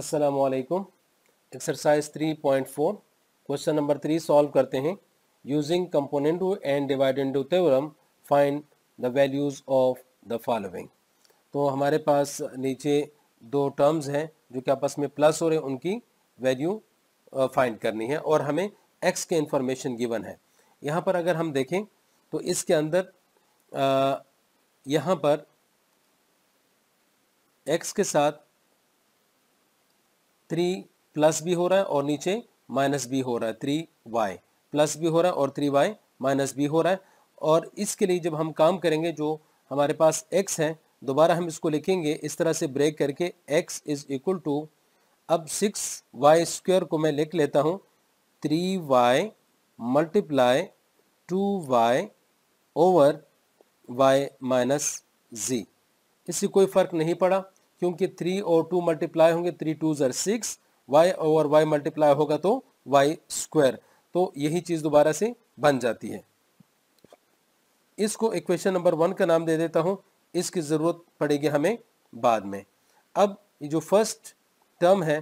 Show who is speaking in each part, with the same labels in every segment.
Speaker 1: असलकुम exercise 3.4 question number three solve करते हैं using component and dividendo theorem find the values of the following तो हमारे पास नीचे दो टर्म्स हैं जो कि आपस में प्लस हो रहे हैं उनकी वैल्यू फाइंड करनी है और हमें एक्स के इंफॉर्मेशन गिवन है यहाँ पर अगर हम देखें तो इसके अंदर आ, यहाँ पर एक्स के साथ थ्री प्लस भी हो रहा है और नीचे माइनस भी हो रहा है थ्री वाई प्लस भी हो रहा है और थ्री वाई माइनस भी हो रहा है और इसके लिए जब हम काम करेंगे जो हमारे पास एक्स है दोबारा हम इसको लिखेंगे इस तरह से ब्रेक करके एक्स इज इक्वल टू अब सिक्स वाई स्क्वेयर को मैं लिख लेता हूँ three y multiply two y over y minus g इससे कोई फ़र्क नहीं पड़ा क्योंकि थ्री और टू मल्टीप्लाई होंगे थ्री टू ज़र सिक्स वाई और वाई मल्टीप्लाई होगा तो वाई स्क्वायर तो यही चीज़ दोबारा से बन जाती है इसको इक्वेशन नंबर वन का नाम दे देता हूं इसकी ज़रूरत पड़ेगी हमें बाद में अब जो फर्स्ट टर्म है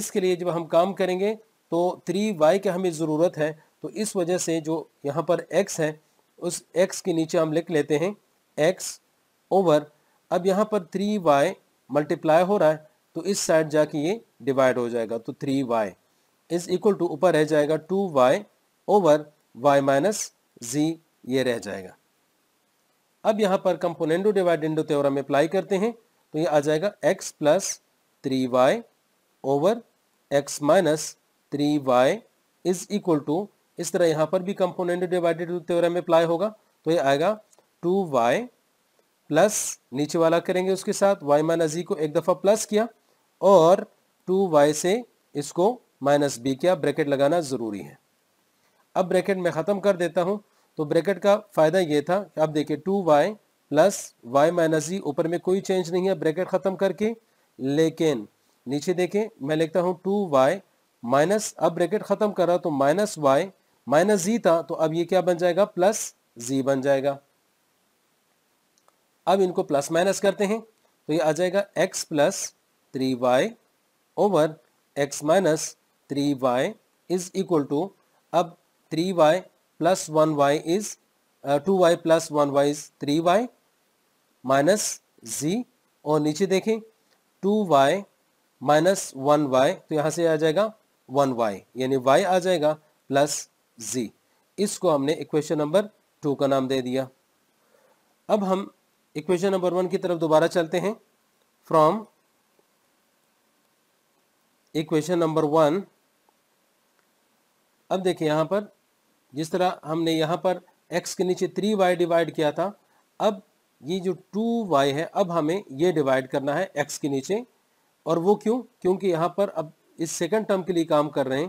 Speaker 1: इसके लिए जब हम काम करेंगे तो थ्री वाई की हमें ज़रूरत है तो इस वजह से जो यहाँ पर एक्स है उस एक्स के नीचे हम लिख लेते हैं एक्स ओवर अब यहाँ पर थ्री वाई मल्टीप्लाई हो रहा है तो इस साइड जाके ये डिवाइड हो जाएगा तो three y is equal to ऊपर रह जाएगा two y over y minus g ये रह जाएगा अब यहाँ पर कंपोनेंडो डिवाइडेंडो त्योरा में अप्लाई करते हैं तो ये आ जाएगा x plus three y over x minus three y is equal to इस तरह यहाँ पर भी कंपोनेंडो डिवाइडेंडो त्योरा में अप्लाई होगा तो ये आएगा टू वाई प्लस नीचे वाला करेंगे उसके साथ वाई माइनस जी को एक दफ़ा प्लस किया और टू वाई से इसको माइनस बी किया ब्रैकेट लगाना ज़रूरी है अब ब्रैकेट मैं ख़त्म कर देता हूँ तो ब्रैकेट का फ़ायदा ये था कि आप देखिए two y plus y minus g ऊपर में कोई चेंज नहीं है ब्रैकेट ख़त्म करके लेकिन नीचे देखें मैं लिखता हूँ टू वाई माइनस अब ब्रैकेट ख़त्म करा तो माइनस वाई माइनस जी था तो अब ये क्या बन जाएगा प्लस जी बन जाएगा अब इनको प्लस माइनस करते हैं तो ये आ जाएगा x plus three y over x minus three y is equal to अब three y plus one y is two y plus one y is three y minus g और नीचे देखें two y minus one y तो यहाँ से आ जाएगा one y यानी y आ जाएगा प्लस जी इसको हमने इक्वेशन नंबर टू का नाम दे दिया अब हम इक्वेशन नंबर वन की तरफ दोबारा चलते हैं फ्रॉम इक्वेशन नंबर वन अब देखिए यहां पर जिस तरह हमने यहां पर x के नीचे थ्री वाई डिवाइड किया था अब ये जो टू वाई है अब हमें ये डिवाइड करना है x के नीचे और वो क्यों क्योंकि यहां पर अब इस सेकंड टर्म के लिए काम कर रहे हैं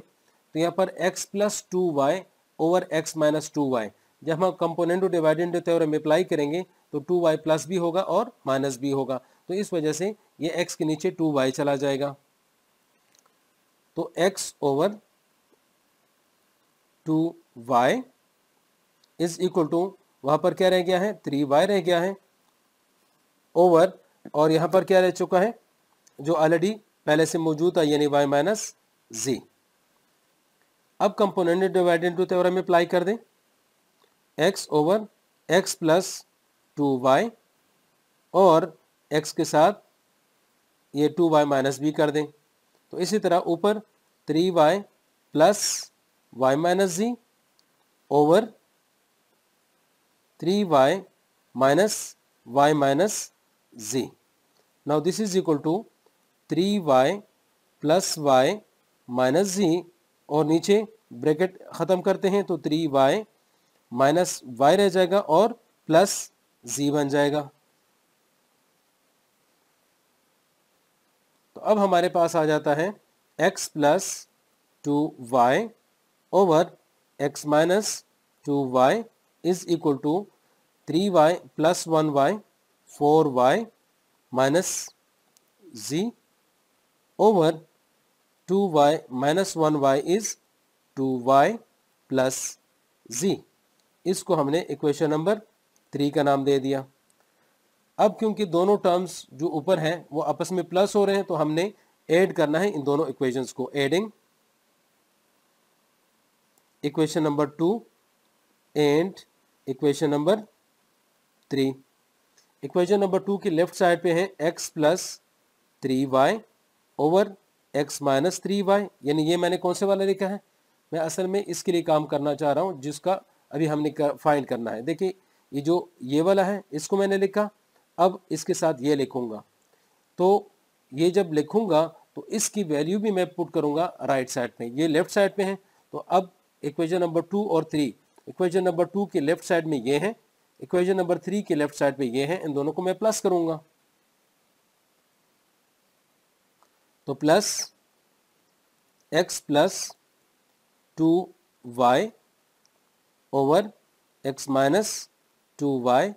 Speaker 1: तो यहां पर x plus two y over x minus two y जब हम कंपोनेंट को डिवाइडेंट थ्योरम में अप्लाई करेंगे तो टू वाई प्लस भी होगा और माइनस भी होगा तो इस वजह से ये एक्स के नीचे टू वाई चला जाएगा तो x over two y is equal to वहाँ पर क्या रह गया है थ्री वाई रह गया है ओवर और यहाँ पर क्या रह चुका है जो ऑलरेडी पहले से मौजूद था यानी वाई माइनस जी अब कंपोनेंट डिवाइडेंट टू थ्योरम में अप्लाई कर दें x over x plus two y और एक्स के साथ ये टू वाई माइनस बी कर दें तो इसी तरह ऊपर three y plus y minus ji over three y minus y minus g now this is equal to three y plus y minus g और नीचे ब्रैकेट ख़त्म करते हैं तो थ्री वाई माइनस वाई रह जाएगा और प्लस जी बन जाएगा तो अब हमारे पास आ जाता है x plus two y over x minus two y is equal to three y plus one y four y minus ji over two y minus one y is two y plus g इसको हमने equation number three का नाम दे दिया अब क्योंकि दोनों terms जो ऊपर हैं वो आपस में प्लस हो रहे हैं तो हमने ऐड करना है इन दोनों इक्वेशंस को adding equation number two and equation number three equation number two की लेफ्ट साइड पे है x plus three y over x minus three y यानी ये मैंने कौन से वाला लिखा है मैं असल में इसके लिए काम करना चाह रहा हूँ जिसका अभी हमने कर, फाइंड करना है देखिए ये जो ये वाला है इसको मैंने लिखा अब इसके साथ ये लिखूंगा तो ये जब लिखूंगा तो इसकी वैल्यू भी मैं पुट करूंगा राइट साइड में ये लेफ्ट साइड में है तो अब इक्वेजन नंबर टू और थ्री इक्वेजन नंबर टू के लेफ्ट साइड में ये है इक्वेजन नंबर थ्री के लेफ्ट साइड में ये है इन दोनों को मैं प्लस करूंगा तो plus x plus two y over x minus two y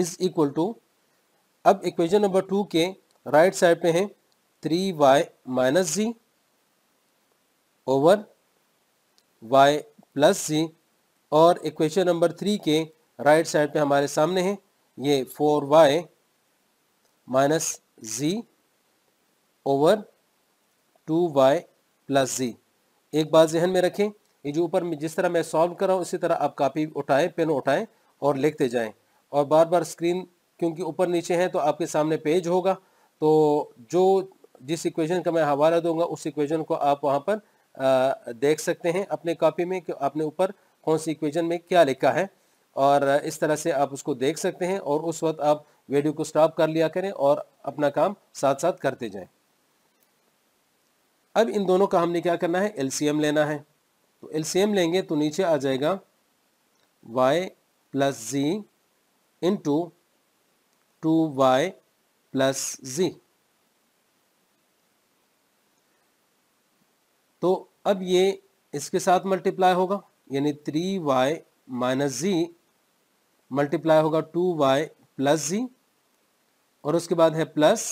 Speaker 1: is equal to अब इक्वेशन नंबर टू के राइट साइड पे है थ्री वाई माइनस जी ओवर वाई प्लस जी और इक्वेशन नंबर थ्री के राइट साइड पे हमारे सामने है ये फोर वाई माइनस जी over two y plus g एक बात जहन में रखें ये जो ऊपर जिस तरह मैं सॉल्व कर रहा हूँ इसी तरह आप कापी उठाएं पेन उठाएं और लिखते जाएं और बार बार स्क्रीन क्योंकि ऊपर नीचे हैं तो आपके सामने पेज होगा तो जो जिस इक्वेशन का मैं हवाला दूंगा उस इक्वेशन को आप वहाँ पर आ, देख सकते हैं अपने कापी में कि आपने ऊपर कौन सी इक्वेशन में क्या लिखा है और इस तरह से आप उसको देख सकते हैं और उस वक्त आप वीडियो को स्टॉप कर लिया करें और अपना काम साथ साथ करते जाएं अब इन दोनों का हमने क्या करना है एलसीएम लेना है तो एलसीएम लेंगे तो नीचे आ जाएगा y plus g into two y plus जी तो अब ये इसके साथ मल्टीप्लाई होगा यानी three y minus g multiply होगा टू वाई प्लस जी और उसके बाद है प्लस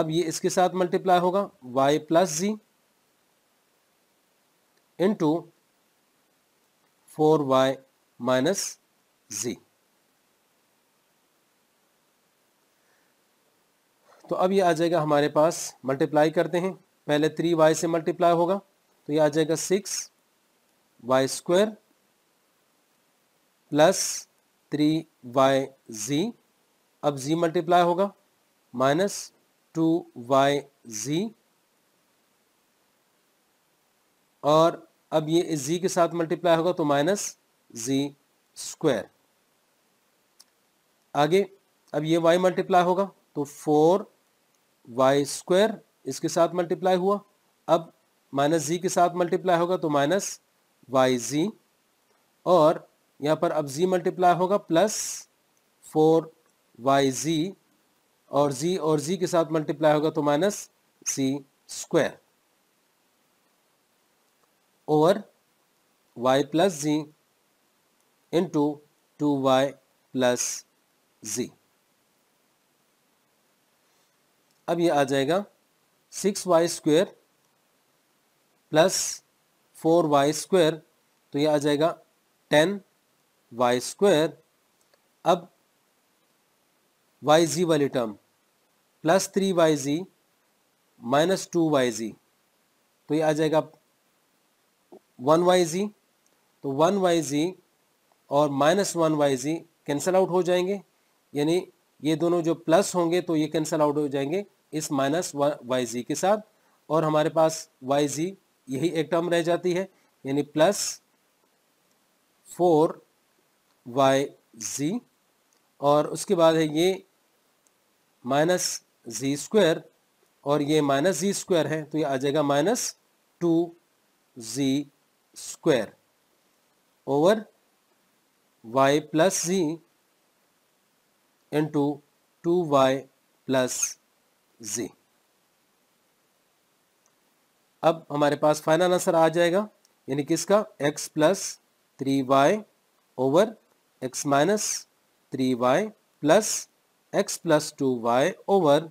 Speaker 1: अब ये इसके साथ मल्टीप्लाई होगा y plus g into four y minus g तो अब ये आ जाएगा हमारे पास मल्टीप्लाई करते हैं पहले थ्री वाई से मल्टीप्लाई होगा तो ये आ जाएगा six y square plus three y g अब जी मल्टीप्लाई होगा माइनस टू वाई जी और अब ये इस जी के साथ मल्टीप्लाई होगा तो माइनस जी स्क्वायर आगे अब ये वाई मल्टीप्लाई होगा तो फोर वाई स्क्वायर इसके साथ मल्टीप्लाई हुआ अब माइनस जी के साथ मल्टीप्लाई होगा तो माइनस वाई जी और यहाँ पर अब जी मल्टीप्लाई होगा प्लस फोर वाई जी और जी और जी के साथ मल्टीप्लाई होगा तो माइनस सी square over y plus g into two y plus जी अब ये आ जाएगा six y square plus four Y square तो ये आ जाएगा टेन वाई स्क्वेयर अब वाई जी वाली term plus three y g minus two y z तो ये आ जाएगा वन वाई जी तो वन वाई जी और minus one y g cancel out हो जाएंगे यानी ये दोनों जो प्लस होंगे तो ये कैंसल आउट हो जाएंगे इस माइनस वाई जी के साथ और हमारे पास वाई जी यही एक टर्म रह जाती है यानी प्लस फोर वाई जी और उसके बाद है ये माइनस जी स्क्वायर और ये माइनस जी स्क्वायर है तो ये आ जाएगा minus two g square over y plus z into 2y plus z अब हमारे पास फाइनल आंसर आ जाएगा यानी किसका x plus three y over x minus three y plus x plus two y over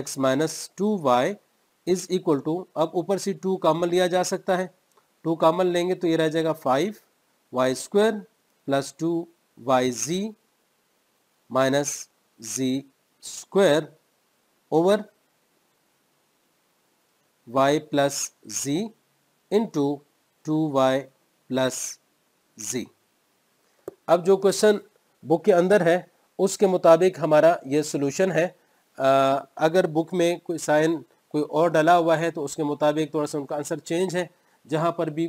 Speaker 1: x minus two y is equal to अब ऊपर से two common लिया जा सकता है टू कॉमन लेंगे तो ये रह जाएगा five y square plus two y g minus g square over y plus g into two y plus जी अब जो क्वेश्चन बुक के अंदर है उसके मुताबिक हमारा ये सोल्यूशन है आ, अगर बुक में कोई साइन कोई और डला हुआ है तो उसके मुताबिक थोड़ा सा उनका आंसर चेंज है जहाँ पर भी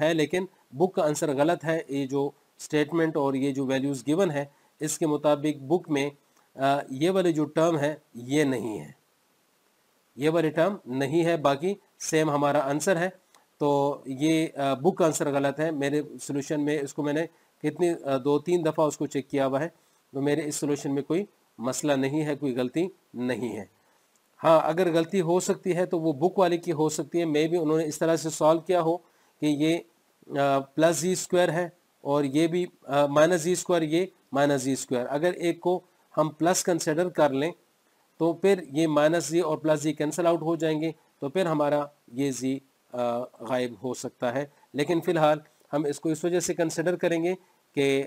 Speaker 1: है लेकिन बुक का आंसर गलत है ये जो स्टेटमेंट और ये जो वैल्यूज़ गिवन है इसके मुताबिक बुक में ये वाले जो टर्म है ये नहीं है ये वाले टर्म नहीं है बाकी सेम हमारा आंसर है तो ये बुक आंसर गलत है मेरे सोल्यूशन में इसको मैंने कितनी दो तीन दफ़ा उसको चेक किया हुआ है तो मेरे इस सोल्यूशन में कोई मसला नहीं है कोई गलती नहीं है हाँ अगर गलती हो सकती है तो वो बुक वाले की हो सकती है मे भी उन्होंने इस तरह से सॉल्व किया हो कि ये प्लस जी स्क्वायर है और ये भी माइनस जी स्क्वायर ये माइनस जी स्क्वायर अगर एक को हम प्लस कंसिडर कर लें तो फिर ये माइनस जी और प्लस जी कैंसिल आउट हो जाएंगे तो फिर हमारा ये जी गायब हो सकता है लेकिन फ़िलहाल हम इसको इस वजह से कंसिडर करेंगे कि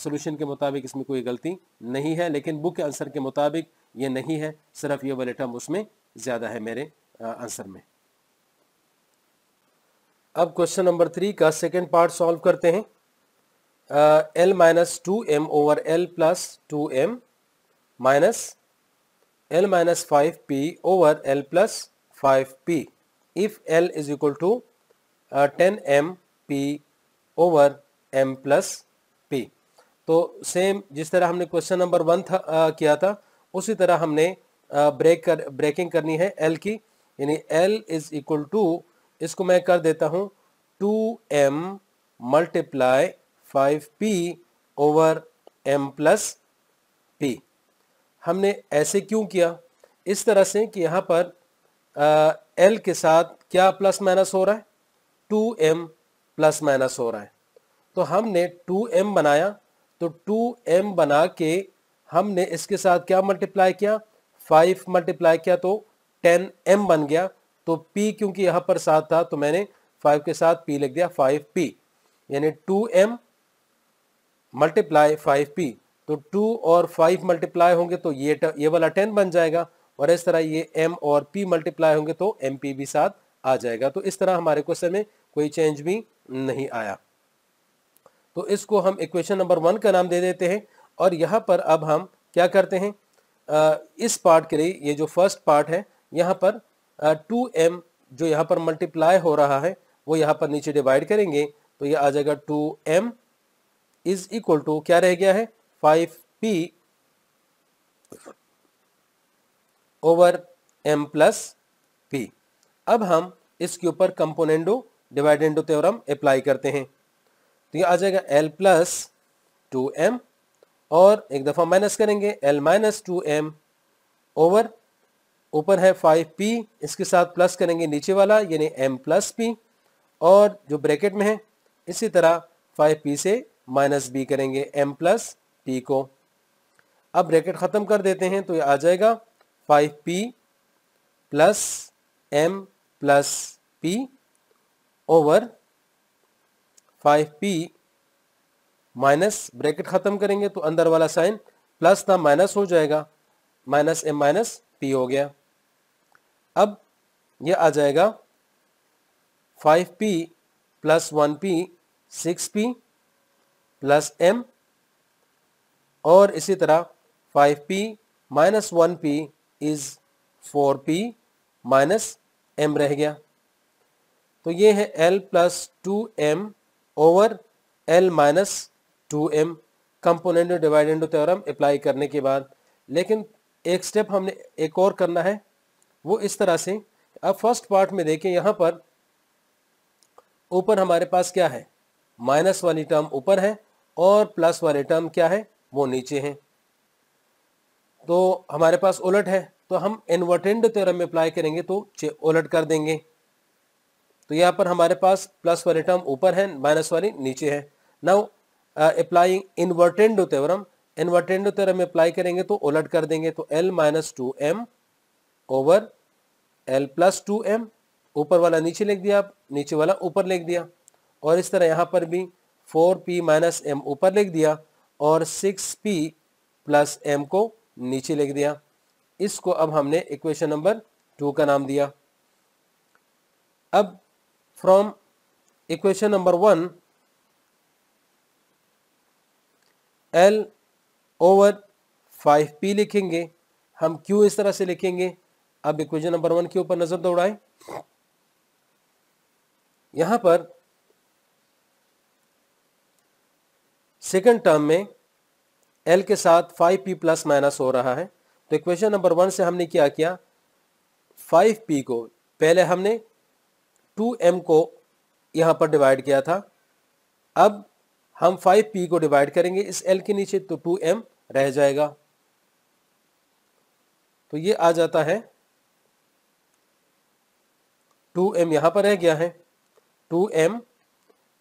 Speaker 1: सोल्यूशन के मुताबिक इसमें कोई गलती नहीं है लेकिन बुक के आंसर के मुताबिक ये नहीं है सिर्फ ये वाले टर्म उसमें ज़्यादा है मेरे आंसर में अब क्वेश्चन नंबर थ्री का सेकेंड पार्ट सॉल्व करते हैं l minus two m over l plus two m minus l minus five p over l plus five p if l is equal to ten m p over m plus p तो same जिस तरह हमने question number one था आ, किया था उसी तरह हमने ब्रेक कर ब्रेकिंग करनी है एल की यानी एल इज इक्वल टू इसको मैं कर देता हूँ two m multiply five p over m plus p हमने ऐसे क्यों किया इस तरह से कि यहाँ पर आ, एल के साथ क्या प्लस माइनस हो रहा है टू एम प्लस माइनस हो रहा है तो हमने टू एम बनाया तो टू एम बना के हमने इसके साथ क्या मल्टीप्लाई किया फाइव मल्टीप्लाई किया तो टेन एम बन गया तो पी क्योंकि यहाँ पर साथ था तो मैंने फाइव के साथ पी लिख दिया फाइव पी यानी two m multiply five p तो टू और फाइव मल्टीप्लाई होंगे तो ये ये वाला टेन बन जाएगा और इस तरह ये एम और पी मल्टीप्लाई होंगे तो एम पी भी साथ आ जाएगा तो इस तरह हमारे क्वेश्चन में कोई चेंज भी नहीं आया तो इसको हम इक्वेशन नंबर वन का नाम दे देते हैं और यहाँ पर अब हम क्या करते हैं आ, इस पार्ट के लिए ये जो फर्स्ट पार्ट है यहाँ पर टू एम जो यहाँ पर मल्टीप्लाई हो रहा है वो यहाँ पर नीचे डिवाइड करेंगे तो ये आ जाएगा two m is equal to क्या रह गया है five p over m plus p अब हम इसके ऊपर कंपोनेंडो डिवाइडेंडो थ्योरम अप्लाई करते हैं तो ये आ जाएगा एल प्लस टू एम और एक दफ़ा माइनस करेंगे l minus two m over ऊपर है फाइव पी इसके साथ प्लस करेंगे नीचे वाला यानी एम प्लस पी और जो ब्रैकेट में है इसी तरह फाइव पी से माइनस बी करेंगे एम प्लस पी को अब ब्रैकेट ख़त्म कर देते हैं तो ये आ जाएगा five p plus m plus p over five p minus bracket खत्म करेंगे तो अंदर वाला साइन प्लस था माइनस हो जाएगा माइनस एम माइनस पी हो गया अब यह आ जाएगा five p plus one p six p plus m और इसी तरह five p minus one p is four p minus m रह गया तो ये है l plus two m over l minus two m component of dividendo theorem apply करने के बाद लेकिन एक स्टेप हमने एक और करना है वो इस तरह से अब फर्स्ट पार्ट में देखें यहाँ पर ऊपर हमारे पास क्या है माइनस वाली टर्म ऊपर है और प्लस वाले टर्म क्या है वो नीचे हैं तो हमारे पास उलट है तो हम इन्वर्टेंड थ्योरम में अप्लाई करेंगे तो उलट कर देंगे तो यहाँ पर हमारे पास प्लस वाले टर्म ऊपर है माइनस वाली नीचे है now applying invertendo theorem invertendo में अप्लाई करेंगे तो उलट कर देंगे तो l minus two m over l plus two m ऊपर वाला नीचे लिख दिया नीचे वाला ऊपर लिख दिया और इस तरह यहाँ पर भी फोर पी माइनस एम ऊपर लिख दिया और सिक्स पी प्लस एम को नीचे लिख दिया इसको अब हमने इक्वेशन नंबर टू का नाम दिया अब from equation number one l over five p लिखेंगे हम क्यू इस तरह से लिखेंगे अब इक्वेशन नंबर वन के ऊपर नजर दौड़ाएं यहां पर सेकेंड टर्म में एल के साथ फाइव पी प्लस माइनस हो रहा है तो इक्वेशन नंबर वन से हमने क्या किया फाइव पी को पहले हमने टू एम को यहां पर डिवाइड किया था अब हम फाइव पी को डिवाइड करेंगे इस एल के नीचे तो टू एम रह जाएगा तो ये आ जाता है टू एम यहां पर रह गया है two m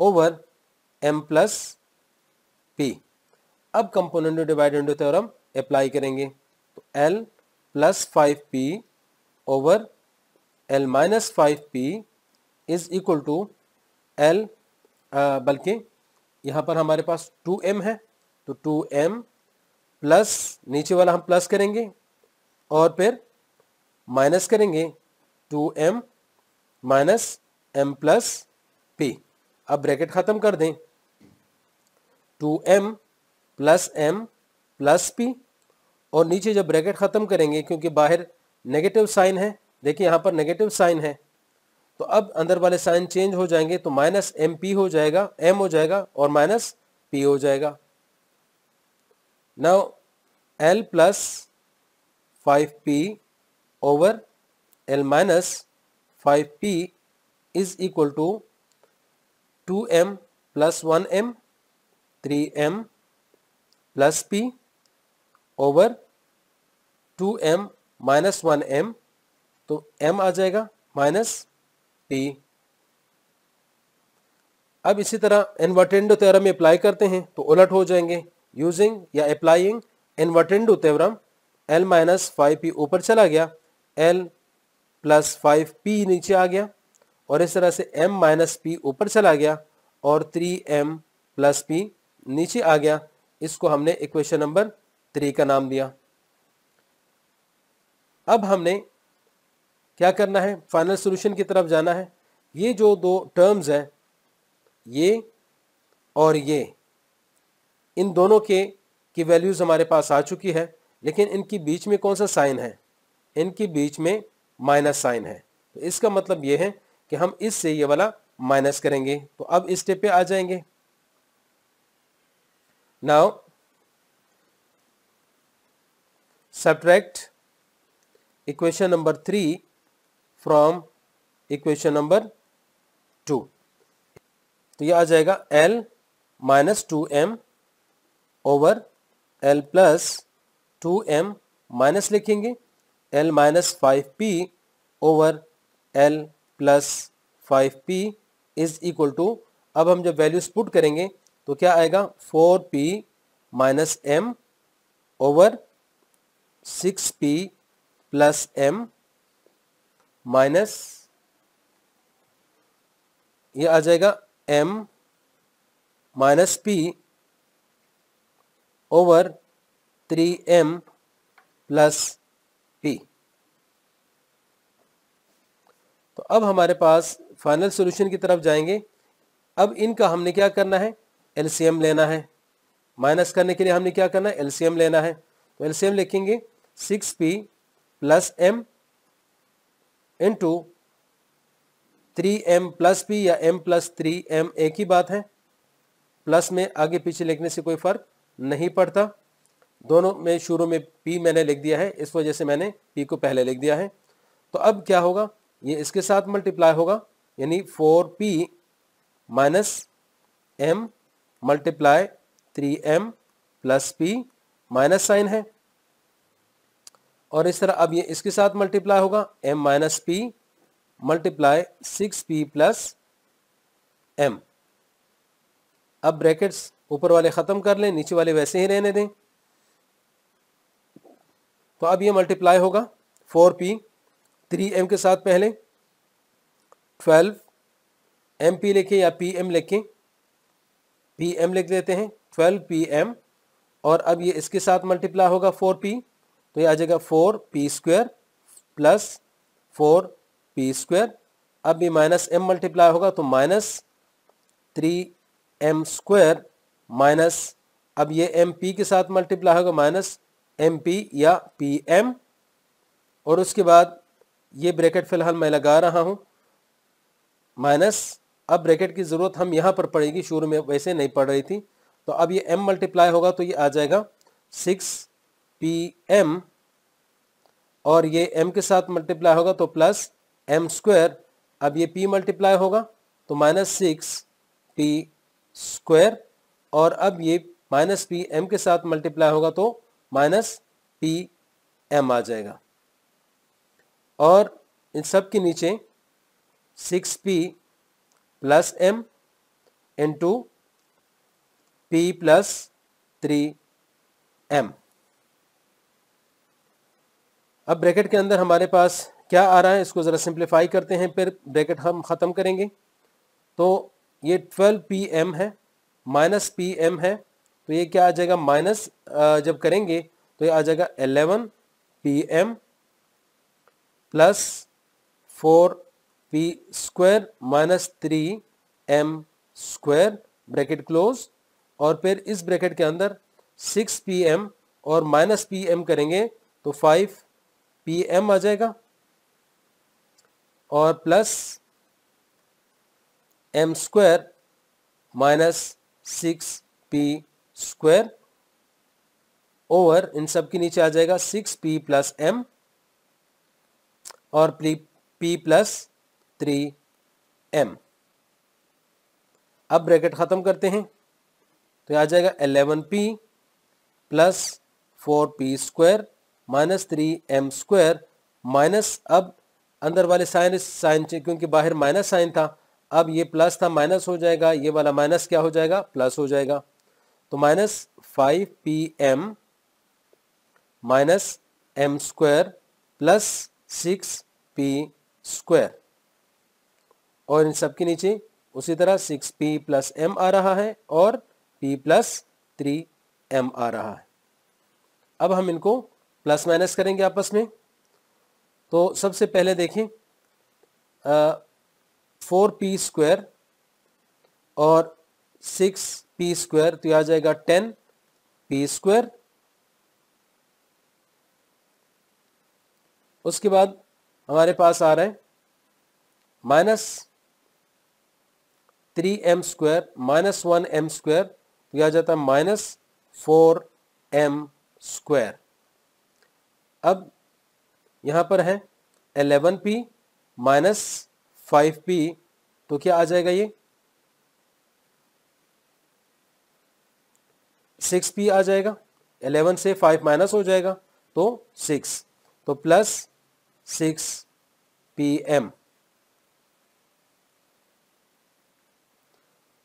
Speaker 1: over m plus p अब component dividendo theorem apply करेंगे तो l plus five p over l minus five p is equal to l बल्कि यहाँ पर हमारे पास टू एम है तो टू एम प्लस नीचे वाला हम प्लस करेंगे और फिर माइनस करेंगे two m minus m plus p अब ब्रैकेट ख़त्म कर दें two m plus m plus p और नीचे जब ब्रैकेट ख़त्म करेंगे क्योंकि बाहर नेगेटिव साइन है देखिए यहाँ पर नेगेटिव साइन है तो अब अंदर वाले साइन चेंज हो जाएंगे तो माइनस एम पी हो जाएगा एम हो जाएगा और माइनस पी हो जाएगा now l plus five p over l minus five p is equal to two m plus one m three m plus p over two m minus one m तो m आ जाएगा minus T अब इसी तरह एनवर्टेंडो तेवरम apply करते हैं तो उलट हो जाएंगे यूजिंग या applying invertendo theorem l minus five p ऊपर चला गया एल प्लस फाइव पी नीचे आ गया और इस तरह से एम माइनस पी ऊपर चला गया और थ्री एम प्लस पी नीचे आ गया इसको हमने इक्वेशन नंबर थ्री का नाम दिया अब हमने क्या करना है फाइनल सोल्यूशन की तरफ जाना है ये जो दो टर्म्स हैं ये और ये इन दोनों के की वैल्यूज़ हमारे पास आ चुकी है लेकिन इनकी बीच में कौन सा साइन है इनके बीच में माइनस साइन है तो इसका मतलब ये है कि हम इससे ये वाला माइनस करेंगे तो अब इस स्टेप पे आ जाएंगे now subtract equation number three from equation number two तो ये आ जाएगा l minus two m over l plus two m minus लिखेंगे l minus five p over l plus five p is equal to अब हम जब values put करेंगे तो क्या आएगा four p minus m over six p plus m minus ये आ जाएगा m minus p over three m plus p तो अब हमारे पास फाइनल सॉल्यूशन की तरफ जाएंगे अब इनका हमने क्या करना है एलसीएम लेना है माइनस करने के लिए हमने क्या करना है एलसीएम लेना है तो एलसीएम लिखेंगे six p plus m into three m plus p या एम प्लस थ्री एम एक ही बात है प्लस में आगे पीछे लिखने से कोई फर्क नहीं पड़ता दोनों में शुरू में पी मैंने लिख दिया है इस वजह से मैंने पी को पहले लिख दिया है तो अब क्या होगा ये इसके साथ मल्टीप्लाई होगा यानी four p minus m multiply three m plus p minus sign है और इस तरह अब ये इसके साथ मल्टीप्लाई होगा m minus p multiply six p plus m अब ब्रैकेट्स ऊपर वाले ख़त्म कर लें नीचे वाले वैसे ही रहने दें तो अब ये मल्टीप्लाई होगा फोर पी थ्री एम के साथ पहले ट्वेल्व एम पी लिखे या पी एम लिखें पी एम लिख देते हैं ट्वेल्व पी एम और अब ये इसके साथ मल्टीप्लाई होगा फोर पी तो ये आ जाएगा four p square plus four p square अब ये माइनस एम मल्टीप्लाई होगा तो minus three m square minus अब ये एम पी के साथ मल्टीप्लाई होगा माइनस एम पी या पी एम और उसके बाद ये ब्रैकेट फ़िलहाल मैं लगा रहा हूँ माइनस अब ब्रैकेट की ज़रूरत हम यहाँ पर पड़ेगी शुरू में वैसे नहीं पड़ रही थी तो अब ये एम मल्टीप्लाई होगा तो ये आ जाएगा सिक्स पी एम और ये एम के साथ मल्टीप्लाई होगा तो प्लस एम स्क्वायर अब ये पी मल्टीप्लाई होगा तो माइनस सिक्स पी स्क्वायर और अब ये माइनस पी एम के साथ मल्टीप्लाई होगा तो माइनस पी एम आ जाएगा और इन सब के नीचे six p plus m into p plus three m अब ब्रैकेट के अंदर हमारे पास क्या आ रहा है इसको ज़रा सिंप्लीफाई करते हैं फिर ब्रैकेट हम ख़त्म करेंगे तो ये 12 पी एम है माइनस पी एम है तो ये क्या आ जाएगा माइनस जब करेंगे तो ये आ जाएगा 11 p m plus four p square minus three m square bracket close और फिर इस ब्रैकेट के अंदर सिक्स पी एम और माइनस पी एम करेंगे तो फाइव पी एम आ जाएगा और plus m square minus six p square over इन सब के नीचे आ जाएगा सिक्स पी प्लस एम और पी प्लस थ्री एम अब ब्रैकेट ख़त्म करते हैं तो आ जाएगा eleven P plus four p square minus three m square minus अब अंदर वाले साइन साइन क्योंकि बाहर माइनस साइन था अब ये प्लस था माइनस हो जाएगा ये वाला माइनस क्या हो जाएगा प्लस हो जाएगा तो minus five p m minus m square plus six p square और इन सब के नीचे उसी तरह सिक्स पी प्लस एम आ रहा है और पी प्लस थ्री एम आ रहा है अब हम इनको प्लस माइनस करेंगे आपस में तो सबसे पहले देखें फोर पी स्क्वायर और सिक्स पी स्क्वायर तो आ जाएगा टेन पी स्क्वायर उसके बाद हमारे पास आ रहा है minus three m square minus one m square तो आ जाता है माइनस फोर एम स्क्वायर अब यहाँ पर है eleven p minus five p तो क्या आ जाएगा ये सिक्स पी आ जाएगा एलेवन से फाइव माइनस हो जाएगा तो सिक्स तो प्लस सिक्स पी एम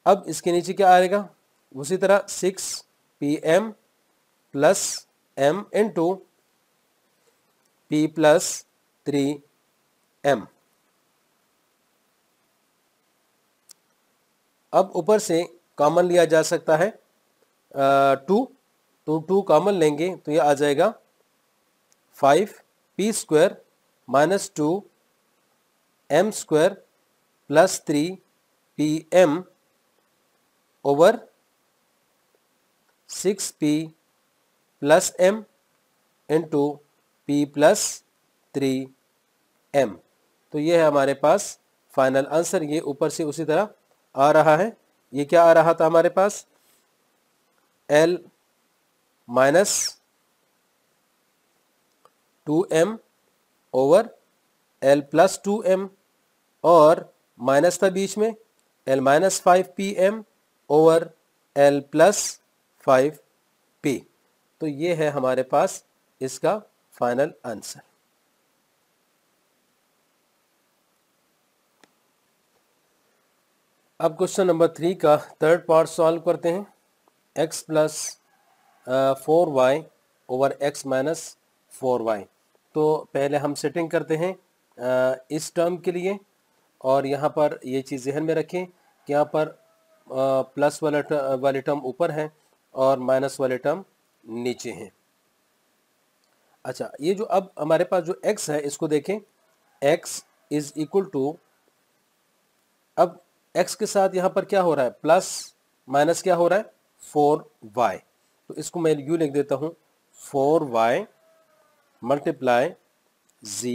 Speaker 1: अब इसके नीचे क्या आएगा उसी तरह six p m plus m into plus three m अब ऊपर से कॉमन लिया जा सकता है टू तो टू कॉमन लेंगे तो ये आ जाएगा five p square minus two m square plus three p m over six p plus m into P plus three m तो ये है हमारे पास फाइनल आंसर ये ऊपर से उसी तरह आ रहा है ये क्या आ रहा था हमारे पास L minus two m over l plus two m और माइनस था बीच में l minus five p m over l plus five p तो ये है हमारे पास इसका final answer. अब क्वेश्चन नंबर थ्री का थर्ड पार्ट सॉल्व करते हैं x plus four y over x minus four y तो पहले हम सेटिंग करते हैं आ, इस टर्म के लिए और यहाँ पर ये चीज़ जहन में रखें कि यहाँ पर आ, प्लस वाला वाले टर्म ऊपर है और माइनस वाले टर्म नीचे हैं अच्छा ये जो अब हमारे पास जो x है इसको देखें x इज इक्वल टू अब x के साथ यहाँ पर क्या हो रहा है प्लस माइनस क्या हो रहा है फोर वाई तो इसको मैं यू लिख देता हूँ four y multiply g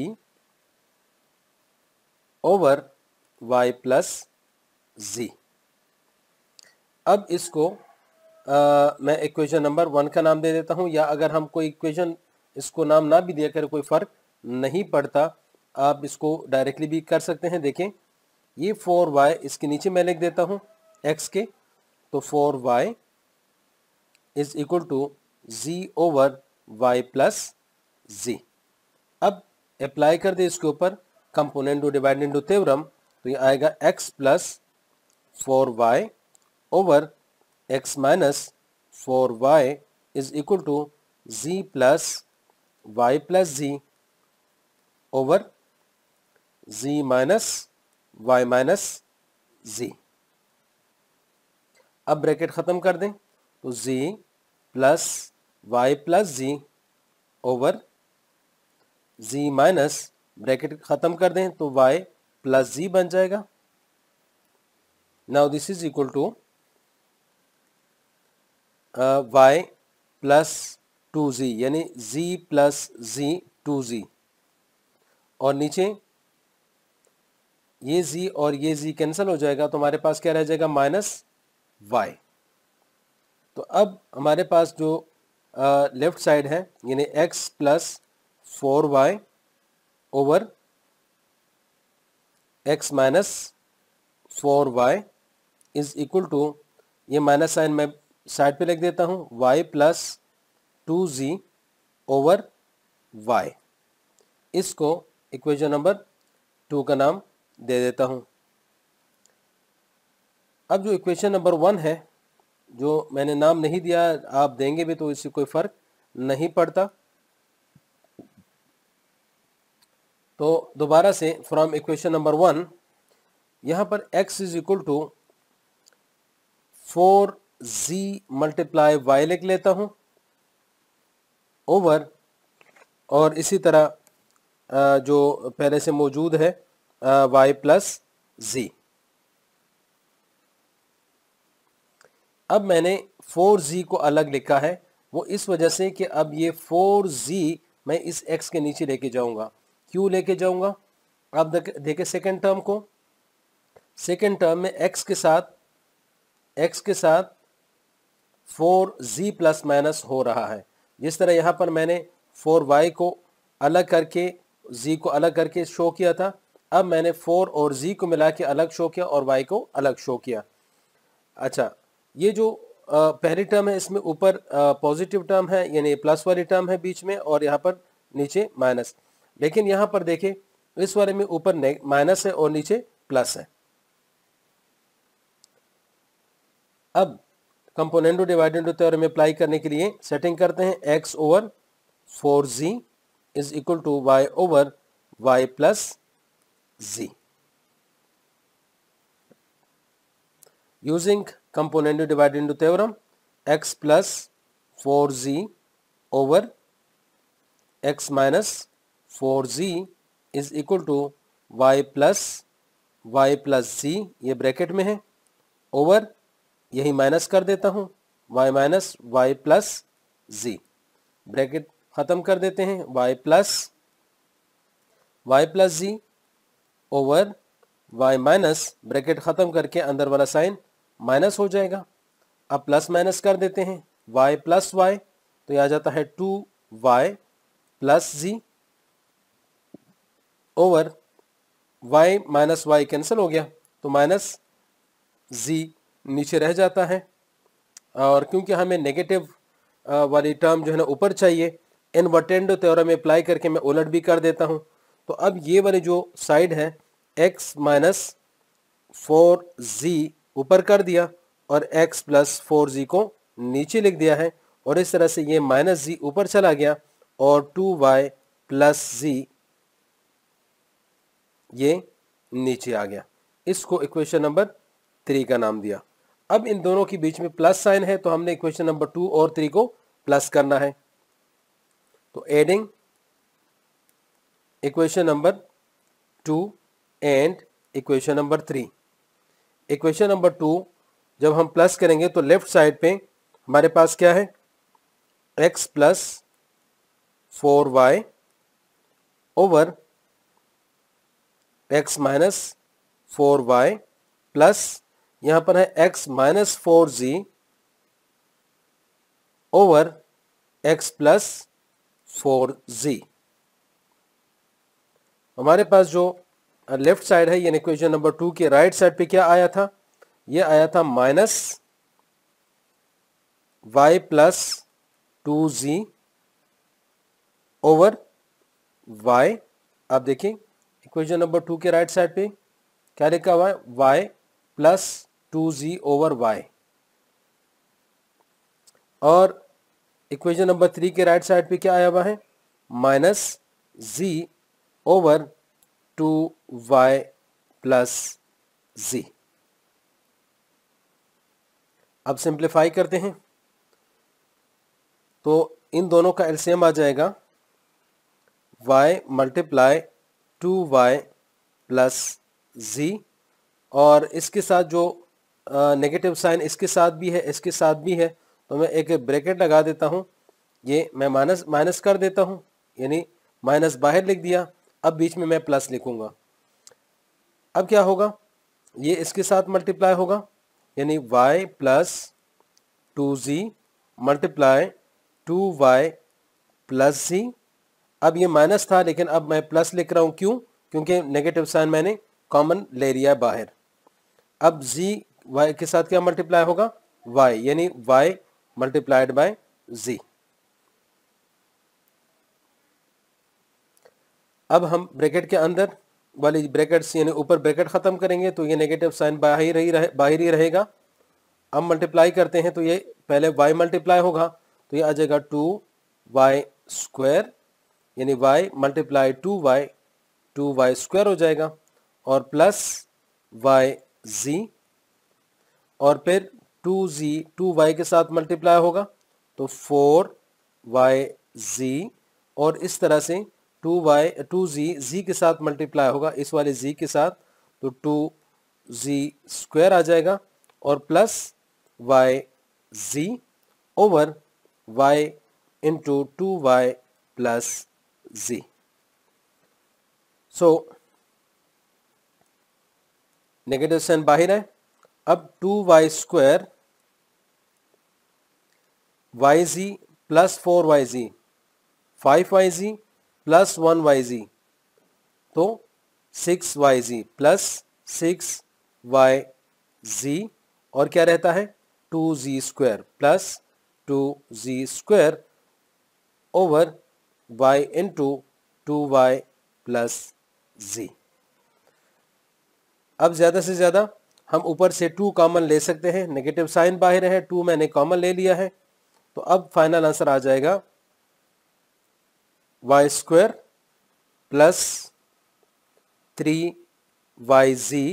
Speaker 1: over y plus जी अब इसको आ, मैं इक्वेशन नंबर वन का नाम दे देता हूँ या अगर हम कोई इक्वेशन इसको नाम ना भी दिया करें कोई फ़र्क नहीं पड़ता आप इसको डायरेक्टली भी कर सकते हैं देखें ये फोर वाई इसके नीचे मैं लिख देता हूँ एक्स के तो four y is equal to z over y plus जी अब अप्लाई कर दे इसके ऊपर componendo dividendo theorem तो ये आएगा x plus four y over x minus four y is equal to z plus y plus z over z minus y minus z अब bracket ख़त्म कर दें तो z plus y plus z over z minus bracket ख़त्म कर दें तो y plus z बन जाएगा now this is equal to y plus two z यानी जी प्लस जी टू जी और नीचे ये जी और ये जी कैंसिल हो जाएगा तो हमारे पास क्या रह जाएगा माइनस वाई तो अब हमारे पास जो लेफ़्ट साइड है यानी x plus four y over x minus four y is equal to ये माइनस साइन मैं साइड पे लिख देता हूँ y plus two z over y इसको इक्वेशन नंबर टू का नाम दे देता हूँ अब जो इक्वेशन नंबर वन है जो मैंने नाम नहीं दिया आप देंगे भी तो इससे कोई फ़र्क नहीं पड़ता तो दोबारा से फ्रॉम इक्वेशन नंबर वन यहाँ पर x is equal to four z multiply y लिख लेता हूँ ओवर और इसी तरह जो पहले से मौजूद है वाई प्लस जी अब मैंने फोर जी को अलग लिखा है वो इस वजह से कि अब ये फोर जी मैं इस एक्स के नीचे लेके जाऊंगा क्यों लेके जाऊंगा आप देखे सेकेंड टर्म को सेकेंड टर्म में एक्स के साथ एक्स के साथ फोर जी प्लस माइनस हो रहा है जिस तरह यहाँ पर मैंने फोर वाई को अलग करके जी को अलग करके शो किया था अब मैंने फोर और जी को मिला के अलग शो किया और वाई को अलग शो किया अच्छा ये जो पहली टर्म है इसमें ऊपर पॉजिटिव टर्म है यानी प्लस वाली टर्म है बीच में और यहाँ पर नीचे माइनस लेकिन यहाँ पर देखें इस वाले में ऊपर माइनस है और नीचे प्लस है अब कंपोनेंट डिवाइडेंट होते हैं अप्लाई करने के लिए सेटिंग करते हैं x over four z is equal to y over y plus z using componendo dividendo होते हैं x plus four z over x minus four z is equal to y plus y plus z ये bracket में है over यही minus कर देता हूँ y minus y plus z bracket ख़त्म कर देते हैं y plus y plus z over y minus bracket ख़त्म करके अंदर वाला साइन माइनस हो जाएगा अब प्लस माइनस कर देते हैं y प्लस वाई तो यह आ जाता है two y plus z over y minus y cancel हो गया तो माइनस जी नीचे रह जाता है और क्योंकि हमें नेगेटिव वाली टर्म जो है ना ऊपर चाहिए इनवर्टेंडो में अप्लाई करके मैं उलट भी कर देता हूँ तो अब ये वाली जो साइड है x माइनस फोर जी ऊपर कर दिया और x प्लस फोर जी को नीचे लिख दिया है और इस तरह से ये माइनस जी ऊपर चला गया और टू वाई प्लस जी ये नीचे आ गया इसको इक्वेशन नंबर थ्री का नाम दिया अब इन दोनों के बीच में प्लस साइन है तो हमने इक्वेशन नंबर टू और थ्री को प्लस करना है तो adding equation number two and equation number three equation number two जब हम प्लस करेंगे तो लेफ्ट साइड पे हमारे पास क्या है x plus four y over x minus four y plus यहां पर है x minus four z over x plus four z हमारे पास जो लेफ्ट साइड है यानी क्वेश्चन नंबर टू के राइट साइड पे क्या आया था ये आया था minus y plus two z over y आप देखिए इक्वेशन नंबर टू के राइट साइड पे क्या लिखा हुआ है y plus two z over y और इक्वेशन नंबर थ्री के राइट साइड पे क्या आया हुआ है माइनस जी ओवर टू वाई प्लस जी अब सिंप्लीफाई करते हैं तो इन दोनों का एल्सियम आ जाएगा y multiply two y plus जी और इसके साथ जो नेगेटिव साइन इसके साथ भी है इसके साथ भी है तो मैं एक ब्रैकेट लगा देता हूँ ये मैं माइनस माइनस कर देता हूँ यानी माइनस बाहर लिख दिया अब बीच में मैं प्लस लिखूँगा अब क्या होगा ये इसके साथ मल्टीप्लाई होगा यानी y plus two z multiply two y plus जी अब ये माइनस था लेकिन अब मैं प्लस लिख रहा हूँ क्यों क्योंकि नेगेटिव साइन मैंने कॉमन ले लिया बाहर अब जी वाई के साथ क्या मल्टीप्लाई होगा वाई यानी वाई मल्टीप्लाइड बाय जी अब हम ब्रैकेट के अंदर वाली ब्रैकेट्स यानी ऊपर ब्रैकेट ख़त्म करेंगे तो ये नेगेटिव साइन बाहर ही रहे बाहर ही रहेगा अब मल्टीप्लाई करते हैं तो ये पहले वाई मल्टीप्लाई होगा तो ये आ जाएगा टू वाई स्क्वायर यानी y multiply two y two y square हो जाएगा और प्लस वाई जी और फिर टू जी टू वाई के साथ मल्टीप्लाई होगा तो फोर वाई जी और इस तरह से two y two z z के साथ मल्टीप्लाई होगा इस वाले जी के साथ तो टू जी स्क्वायर आ जाएगा और plus y z over y into two y plus z so negative sign बाहर है अब two y square y z plus four y z five y z plus one y z तो six y z plus six y जी और क्या रहता है two z square plus two z square over y into two y plus जी अब ज़्यादा से ज़्यादा हम ऊपर से टू कॉमन ले सकते हैं नेगेटिव साइन बाहर है टू मैंने कॉमन ले लिया है तो अब फाइनल आंसर आ जाएगा y square plus three y z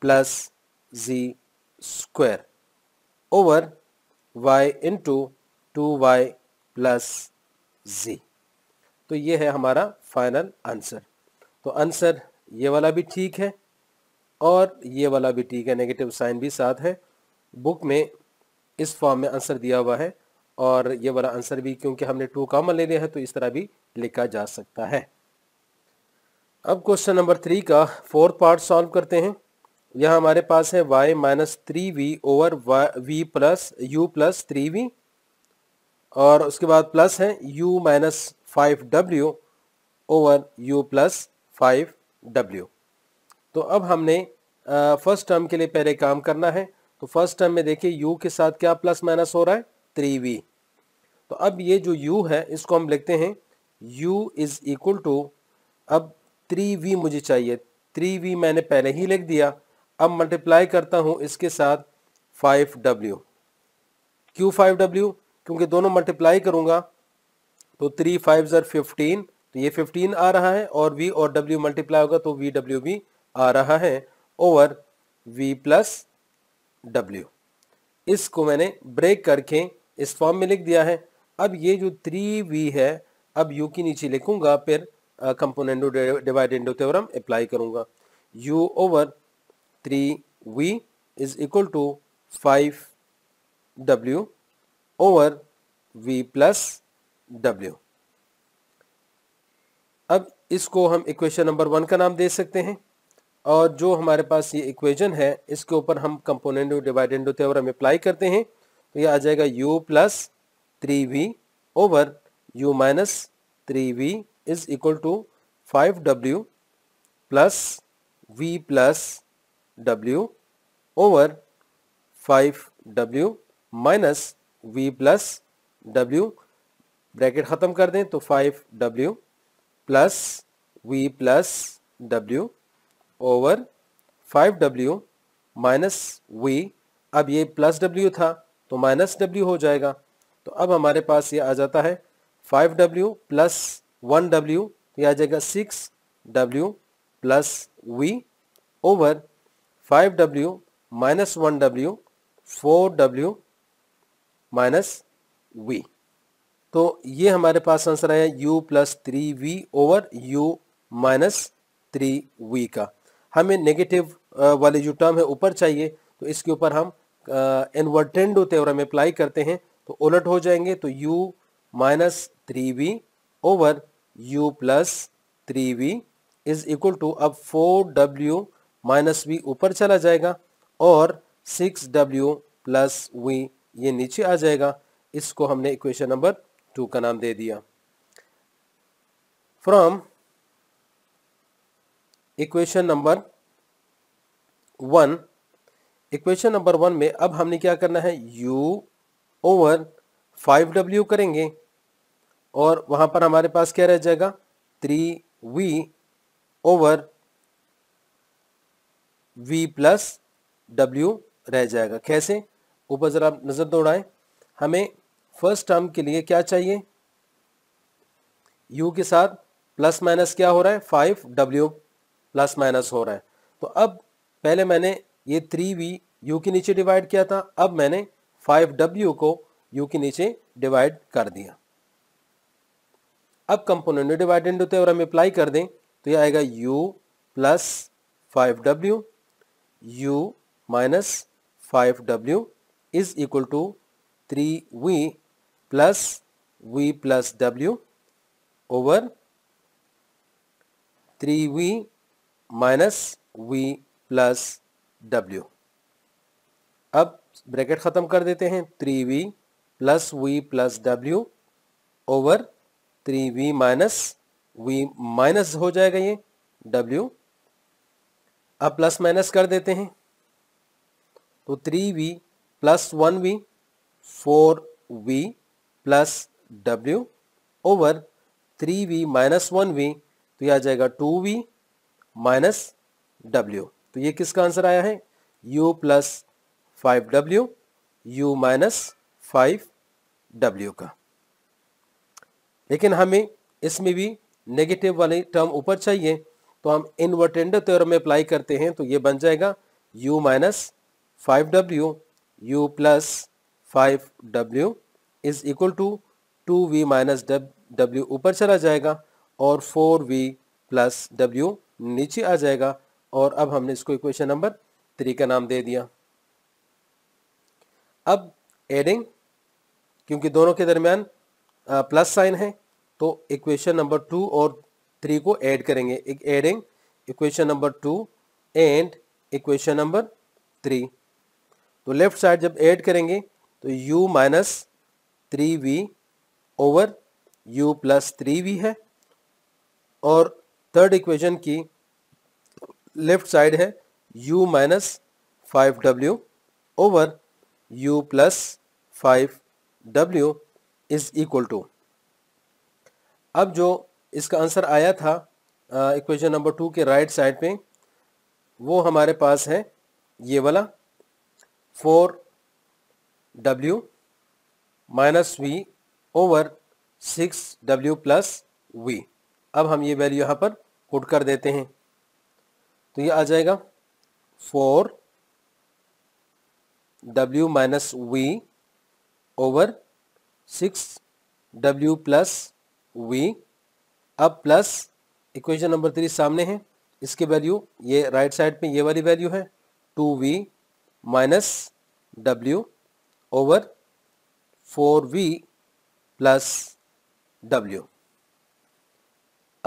Speaker 1: plus z square over y into two y plus जी तो ये है हमारा फाइनल आंसर तो आंसर ये वाला भी ठीक है और ये वाला भी ठीक है नेगेटिव साइन भी साथ है बुक में इस फॉर्म में आंसर दिया हुआ है और ये वाला आंसर भी क्योंकि हमने टू कामन ले लिया है तो इस तरह भी लिखा जा सकता है अब क्वेश्चन नंबर थ्री का फोर्थ पार्ट सॉल्व करते हैं यहाँ हमारे पास है y minus three v over y v plus u plus three v और उसके बाद प्लस है u माइनस फाइव डब्ल्यू ओवर u प्लस फाइव डब्ल्यू तो अब हमने फर्स्ट टर्म के लिए पहले काम करना है तो फर्स्ट टर्म में देखिए यू के साथ क्या प्लस माइनस हो रहा है थ्री वी तो अब ये जो यू है इसको हम लिखते हैं यू इज इक्वल टू अब थ्री वी मुझे चाहिए थ्री वी मैंने पहले ही लिख दिया अब मल्टीप्लाई करता हूँ इसके साथ five W Q five W क्योंकि दोनों मल्टीप्लाई करूँगा तो थ्री फाइव ज़र फिफ्टीन तो ये फिफ्टीन आ रहा है और वी और डब्ल्यू मल्टीप्लाई होगा तो वी डब्ल्यू भी आ रहा है ओवर v प्लस डब्ल्यू इसको मैंने ब्रेक करके इस फॉर्म में लिख दिया है अब ये जो थ्री वी है अब यू के नीचे लिखूंगा फिर कंपोनेंडो डिवाइडेंडो थ्योरम अप्लाई करूंगा you over three v is equal to five डब्ल्यू ओवर वी प्लस डब्ल्यू अब इसको हम इक्वेशन नंबर वन का नाम दे सकते हैं और जो हमारे पास ये इक्वेजन है इसके ऊपर हम कंपोनेंट और हम अप्लाई करते हैं तो ये आ जाएगा u plus three v over you minus three v is equal to five W plus we plus डब्ल्यू over five W minus we plus W bracket ख़त्म कर दें तो five W plus we plus डब्ल्यू ओवर 5w माइनस वी अब ये plus W था तो माइनस डब्ल्यू हो जाएगा तो अब हमारे पास ये आ जाता है 5w W plus one W ये आ जाएगा 6w plus we over 5w minus one W four W minus we तो ये हमारे पास आंसर आया u plus three v over u minus three we का हमें नेगेटिव वाली जो टर्म है ऊपर चाहिए तो इसके ऊपर हम और हम अप्लाई करते हैं तो उलट हो जाएंगे तो u minus three v over u plus three v is equal to अब फोर डब्ल्यू माइनस वी ऊपर चला जाएगा और सिक्स डब्ल्यू प्लस वी ये नीचे आ जाएगा इसको हमने इक्वेशन नंबर टू का नाम दे दिया from equation number one equation number one में अब हमने क्या करना है u ओवर फाइव डब्ल्यू करेंगे और वहां पर हमारे पास क्या रह जाएगा three v over v plus डब्ल्यू रह जाएगा कैसे ऊपर ज़रा आप नज़र दौड़ाएं हमें फर्स्ट टर्म के लिए क्या चाहिए u के साथ प्लस माइनस क्या हो रहा है फाइव डब्ल्यू प्लस माइनस हो रहा है तो अब पहले मैंने ये थ्री वी यू के नीचे डिवाइड किया था अब मैंने फाइव डब्ल्यू को यू के नीचे डिवाइड कर दिया अब कंपोनेंट में डिवाइडेंड होते हैं और हम अप्लाई कर दें तो ये आएगा u plus five W you minus five W is equal to three v plus we plus डब्ल्यू over three v minus we plus W अब ब्रैकेट ख़त्म कर देते हैं three v plus we plus डब्ल्यू over three v minus we minus हो जाएगा ये डब्ल्यू अब प्लस माइनस कर देते हैं तो three v plus one v four we plus डब्ल्यू over three v minus one v तो यह आ जाएगा टू वी माइनस डब्ल्यू तो ये किसका आंसर आया है you plus five W you minus five W का लेकिन हमें इसमें भी नेगेटिव वाले टर्म ऊपर चाहिए तो हम इन्वर्टेंडो थ्योरम में अप्लाई करते हैं तो ये बन जाएगा u minus five W you plus five W is equal to to V minus W ऊपर चला जाएगा और फोर वी प्लस डब्ल्यू नीचे आ जाएगा और अब हमने इसको इक्वेशन नंबर थ्री का नाम दे दिया अब एडिंग क्योंकि दोनों के दरमियान प्लस साइन है तो इक्वेशन नंबर टू और थ्री को ऐड करेंगे adding equation number two and equation number three तो लेफ्ट साइड जब ऐड करेंगे तो u minus three v over u plus three we है और थर्ड इक्वेशन की लेफ्ट साइड है u माइनस फाइव डब्ल्यू over u plus five W is equal to अब जो इसका आंसर आया था इक्वेशन नंबर टू के राइट right साइड पे वो हमारे पास है ये वाला four W minus we over six W plus we अब हम ये वैल्यू यहाँ पर पुट कर देते हैं तो ये आ जाएगा four W minus we over six W plus we अब प्लस इक्वेशन नंबर थ्री सामने है इसके वैल्यू ये राइट साइड पे ये वाली वैल्यू है to V minus W over four we plus W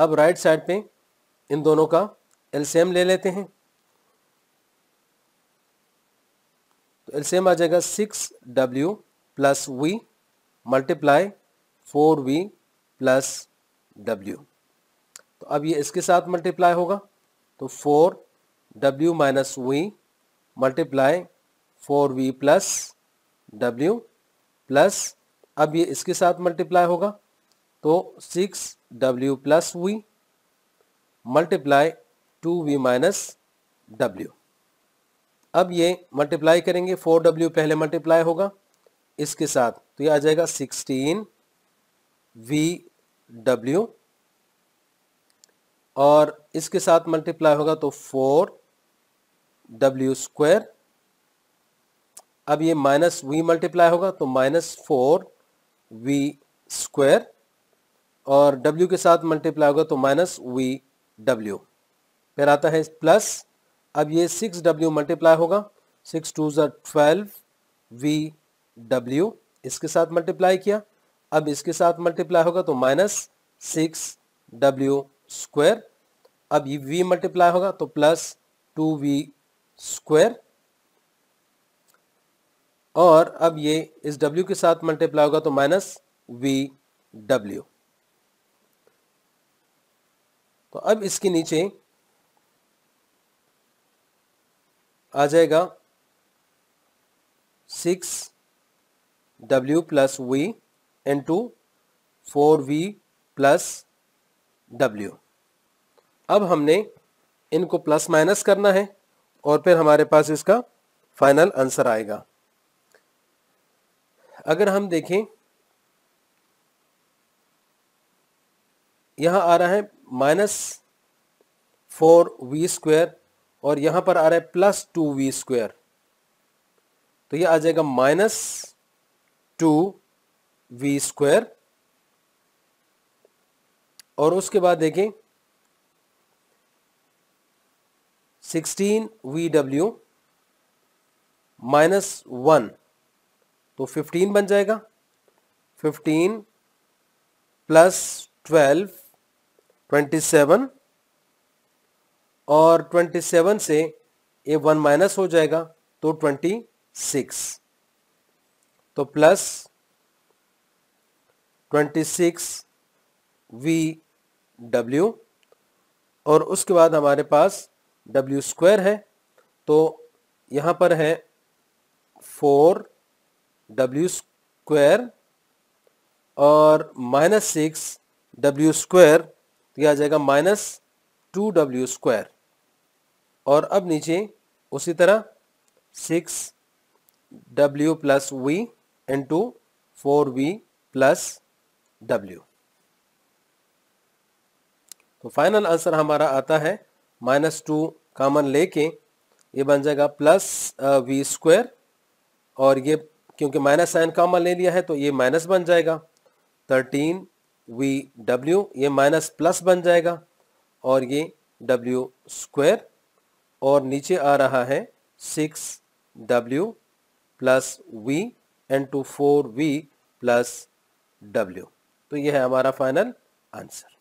Speaker 1: अब राइट साइड पे इन दोनों का एलसीएम ले लेते हैं तो एलसीएम आ जाएगा six W plus V multiply four we plus W तो अब ये इसके साथ मल्टीप्लाई होगा तो four W minus V multiply four we plus W plus अब ये इसके साथ मल्टीप्लाई होगा तो six W plus V multiply two V minus W अब ये मल्टीप्लाई करेंगे फोर डब्ल्यू पहले मल्टीप्लाई होगा इसके साथ तो ये आ जाएगा सिक्सटीन वी डब्ल्यू और इसके साथ मल्टीप्लाई होगा तो फोर डब्ल्यू स्क्वायर अब ये माइनस वी मल्टीप्लाई होगा तो माइनस फोर वी स्क्वायर और डब्ल्यू के साथ मल्टीप्लाई होगा तो माइनस वी डब्ल्यू फिर आता है प्लस अब ये सिक्स डब्ल्यू मल्टीप्लाई होगा सिक्स टू ज़ा ट्वेल्व वी डब्ल्यू इसके साथ मल्टीप्लाई किया अब इसके साथ मल्टीप्लाई होगा तो माइनस सिक्स डब्ल्यू स्क्वायर अब ये वी मल्टीप्लाई होगा तो प्लस टू वी स्क्वायर और अब ये इस डब्ल्यू के साथ मल्टीप्लाई होगा तो माइनस वी डब्ल्यू तो अब इसके नीचे आ जाएगा six W plus V two four we plus W अब हमने इनको प्लस माइनस करना है और फिर हमारे पास इसका फाइनल आंसर आएगा अगर हम देखें यहां आ रहा है माइनस फोर वी स्क्वेयर और यहां पर आ रहा है प्लस टू वी स्क्वेयर तो ये आ जाएगा माइनस टू वी स्क्वेयर और उसके बाद देखें सिक्सटीन वी डब्ल्यू माइनस वन तो फिफ्टीन बन जाएगा fifteen plus twelve twenty seven और 27 से ये वन माइनस हो जाएगा तो 26 तो प्लस 26 वी डब्ल्यू और उसके बाद हमारे पास डब्ल्यू स्क्वायर है तो यहाँ पर है फोर डब्ल्यू स्क्वायर और माइनस सिक्स डब्ल्यू स्क्वायर तो यह आ जाएगा माइनस टू डब्ल्यू स्क्वायर और अब नीचे उसी तरह six W plus V into four we plus W तो फाइनल आंसर हमारा आता है माइनस टू कामन लेके ये बन जाएगा प्लस वी स्क्वायर और ये क्योंकि माइनस साइन कॉमन ले लिया है तो ये माइनस बन जाएगा थर्टीन वी डब्ल्यू ये माइनस प्लस बन जाएगा और ये डब्ल्यू स्क्वायर और नीचे आ रहा है six W plus V and two four we plus W तो यह है हमारा फाइनल आंसर